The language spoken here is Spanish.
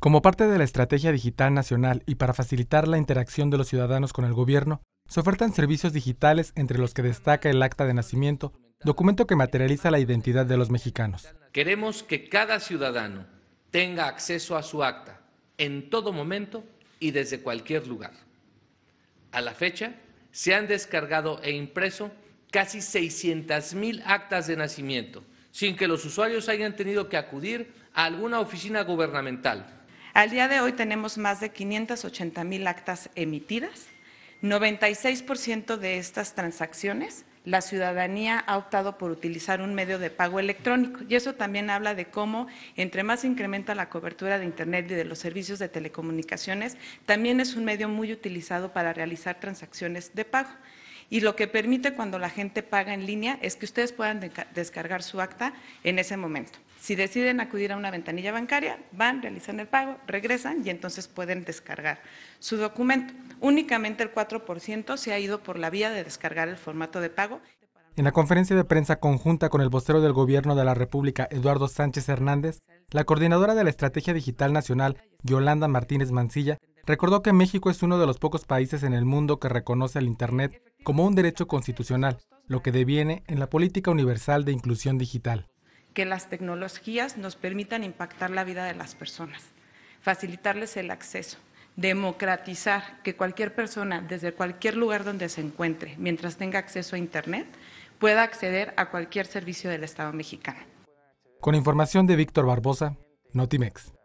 Como parte de la Estrategia Digital Nacional y para facilitar la interacción de los ciudadanos con el gobierno, se ofertan servicios digitales entre los que destaca el acta de nacimiento, documento que materializa la identidad de los mexicanos. Queremos que cada ciudadano tenga acceso a su acta en todo momento y desde cualquier lugar. A la fecha, se han descargado e impreso casi 600.000 actas de nacimiento, sin que los usuarios hayan tenido que acudir a alguna oficina gubernamental al día de hoy tenemos más de 580 mil actas emitidas. 96% de estas transacciones la ciudadanía ha optado por utilizar un medio de pago electrónico. Y eso también habla de cómo, entre más se incrementa la cobertura de Internet y de los servicios de telecomunicaciones, también es un medio muy utilizado para realizar transacciones de pago y lo que permite cuando la gente paga en línea es que ustedes puedan descargar su acta en ese momento. Si deciden acudir a una ventanilla bancaria, van, realizan el pago, regresan y entonces pueden descargar su documento. Únicamente el 4% se ha ido por la vía de descargar el formato de pago. En la conferencia de prensa conjunta con el vocero del Gobierno de la República, Eduardo Sánchez Hernández, la coordinadora de la Estrategia Digital Nacional, Yolanda Martínez Mancilla, recordó que México es uno de los pocos países en el mundo que reconoce al Internet como un derecho constitucional, lo que deviene en la política universal de inclusión digital. Que las tecnologías nos permitan impactar la vida de las personas, facilitarles el acceso, democratizar que cualquier persona, desde cualquier lugar donde se encuentre, mientras tenga acceso a Internet, pueda acceder a cualquier servicio del Estado mexicano. Con información de Víctor Barbosa, Notimex.